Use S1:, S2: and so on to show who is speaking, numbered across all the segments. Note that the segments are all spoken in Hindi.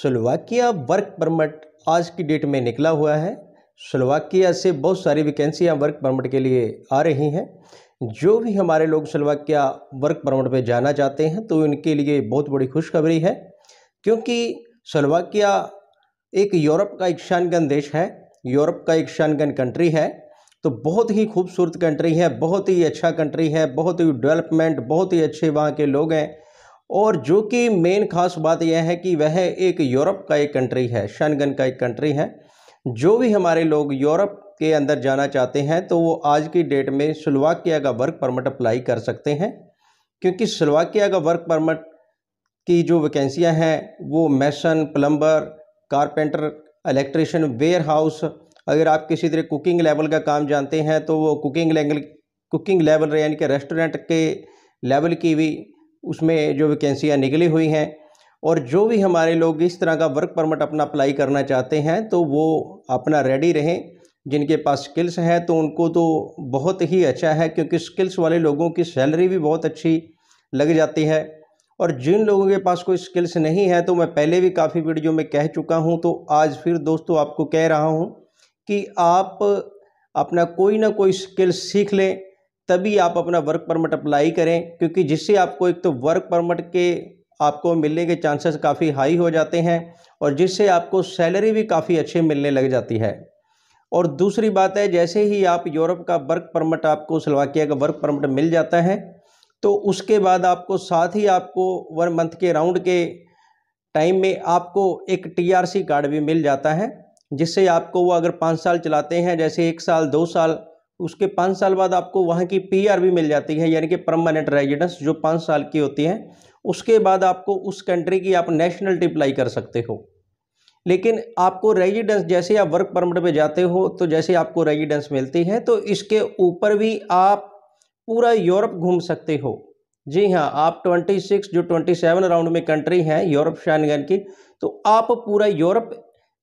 S1: स्लोवाकिया वर्क परमिट आज की डेट में निकला हुआ है स्लोवाकिया से बहुत सारी वैकेंसियाँ वर्क परमिट के लिए आ रही हैं जो भी हमारे लोग स्लोवाकिया वर्क परमिट पे जाना चाहते हैं तो उनके लिए बहुत बड़ी खुशखबरी है क्योंकि स्लोवाकिया एक यूरोप का ईशानगन देश है यूरोप का ईशानगन कंट्री है तो बहुत ही खूबसूरत कंट्री है बहुत ही अच्छा कंट्री है बहुत ही डेवलपमेंट बहुत ही अच्छे वहाँ के लोग हैं और जो कि मेन खास बात यह है कि वह एक यूरोप का एक कंट्री है शनगन का एक कंट्री है जो भी हमारे लोग यूरोप के अंदर जाना चाहते हैं तो वो आज की डेट में सलवाकिया का वर्क परमिट अप्लाई कर सकते हैं क्योंकि स्लोवाकिया का वर्क परमिट की जो वैकेंसियां हैं वो mason plumber carpenter electrician warehouse अगर आप किसी तरह कुकिंग लेवल का काम जानते हैं तो वो कुकिंग लेवल कुकिंग लेवल यानी कि रेस्टोरेंट के लेवल की भी उसमें जो वैकेंसियाँ निकली हुई हैं और जो भी हमारे लोग इस तरह का वर्क परमिट अपना अप्लाई करना चाहते हैं तो वो अपना रेडी रहें जिनके पास स्किल्स हैं तो उनको तो बहुत ही अच्छा है क्योंकि स्किल्स वाले लोगों की सैलरी भी बहुत अच्छी लग जाती है और जिन लोगों के पास कोई स्किल्स नहीं है तो मैं पहले भी काफ़ी वीडियो में कह चुका हूं तो आज फिर दोस्तों आपको कह रहा हूं कि आप अपना कोई ना कोई स्किल्स सीख लें तभी आप अपना वर्क परमिट अप्लाई करें क्योंकि जिससे आपको एक तो वर्क परमिट के आपको मिलने के चांसेस काफ़ी हाई हो जाते हैं और जिससे आपको सैलरी भी काफ़ी अच्छे मिलने लग जाती है और दूसरी बात है जैसे ही आप यूरोप का वर्क परमिट आपको सलवाकिया का वर्क परमिट मिल जाता है तो उसके बाद आपको साथ ही आपको वन मंथ के राउंड के टाइम में आपको एक टीआरसी कार्ड भी मिल जाता है जिससे आपको वो अगर पाँच साल चलाते हैं जैसे एक साल दो साल उसके पाँच साल बाद आपको वहाँ की पीआर भी मिल जाती है यानी कि परमानेंट रेजिडेंस जो पाँच साल की होती है उसके बाद आपको उस कंट्री की आप टी अप्लाई कर सकते हो लेकिन आपको रेजिडेंस जैसे आप वर्क परमिट पे जाते हो तो जैसे आपको रेजिडेंस मिलती है तो इसके ऊपर भी आप पूरा यूरोप घूम सकते हो जी हाँ आप 26 जो 27 राउंड में कंट्री हैं यूरोप शानगन की तो आप पूरा यूरोप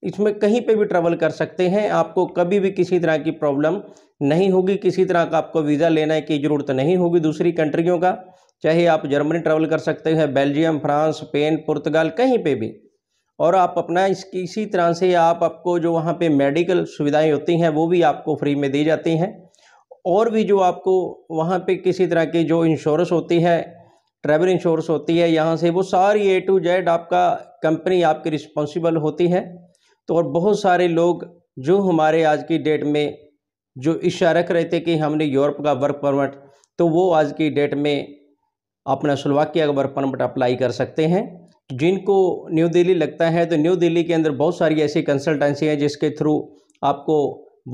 S1: इसमें कहीं पे भी ट्रैवल कर सकते हैं आपको कभी भी किसी तरह की प्रॉब्लम नहीं होगी किसी तरह का आपको वीज़ा लेने की ज़रूरत नहीं होगी दूसरी कंट्रियों का चाहे आप जर्मनी ट्रैवल कर सकते हैं बेल्जियम फ्रांस स्पेन पुर्तगाल कहीं पे भी और आप अपना इस इसी तरह से आप आपको जो वहाँ पे मेडिकल सुविधाएं होती हैं वो भी आपको फ्री में दी जाती हैं और भी जो आपको वहाँ पे किसी तरह की जो इंश्योरेंस होती है ट्रैवल इंश्योरेंस होती है यहाँ से वो सारी ए टू जेड आपका कंपनी आपकी रिस्पॉन्सिबल होती है तो और बहुत सारे लोग जो हमारे आज की डेट में जो इच्छा रख रहे थे कि हमने यूरोप का वर्क परमिट तो वो आज की डेट में अपना सुलवाकिया का वर्क परमिट अप्लाई कर सकते हैं जिनको न्यू दिल्ली लगता है तो न्यू दिल्ली के अंदर बहुत सारी ऐसी कंसल्टेंसी हैं जिसके थ्रू आपको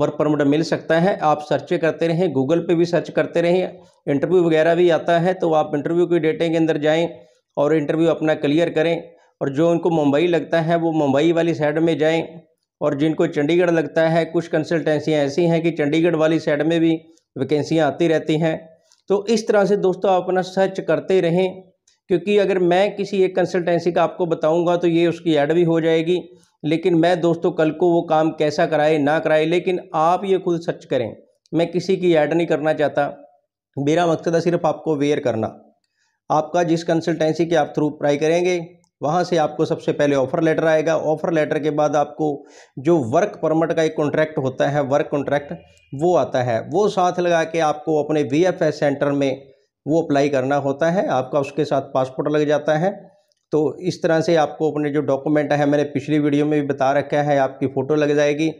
S1: वर्क परमिट मिल सकता है आप सर्च करते रहें गूगल पे भी सर्च करते रहें इंटरव्यू वगैरह भी आता है तो आप इंटरव्यू की डेटें के अंदर जाएं और इंटरव्यू अपना क्लियर करें और जो उनको मुंबई लगता है वो मुंबई वाली साइड में जाएं और जिनको चंडीगढ़ लगता है कुछ कंसल्टेंसियाँ ऐसी हैं कि चंडीगढ़ वाली साइड में भी वैकेंसियाँ आती रहती हैं तो इस तरह से दोस्तों आप अपना सर्च करते रहें क्योंकि अगर मैं किसी एक कंसल्टेंसी का आपको बताऊंगा तो ये उसकी ऐड भी हो जाएगी लेकिन मैं दोस्तों कल को वो काम कैसा कराए ना कराए लेकिन आप ये खुद सर्च करें मैं किसी की ऐड नहीं करना चाहता मेरा मकसद है सिर्फ आपको अवेयर करना आपका जिस कंसल्टेंसी के आप थ्रू अप्लाई करेंगे वहाँ से आपको सबसे पहले ऑफ़र लेटर आएगा ऑफ़र लेटर के बाद आपको जो वर्क परमिट का एक कॉन्ट्रैक्ट होता है वर्क कॉन्ट्रैक्ट वो आता है वो साथ लगा के आपको अपने वी सेंटर में वो अप्लाई करना होता है आपका उसके साथ पासपोर्ट लग जाता है तो इस तरह से आपको अपने जो डॉक्यूमेंट है मैंने पिछली वीडियो में भी बता रखा है आपकी फ़ोटो लग जाएगी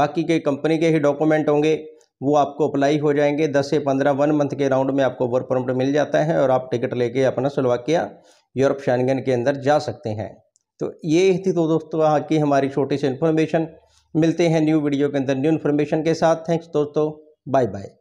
S1: बाकी के कंपनी के ही डॉक्यूमेंट होंगे वो आपको अप्लाई हो जाएंगे दस से पंद्रह वन मंथ के राउंड में आपको वर्क परमिट मिल जाता है और आप टिकट लेके अपना किया यूरोप शैनगन के अंदर जा सकते हैं तो ये थी तो दोस्तों आज की हमारी छोटी सी इन्फॉर्मेशन मिलते हैं न्यू वीडियो के अंदर न्यू इन्फॉर्मेशन के साथ थैंक्स दोस्तों बाय बाय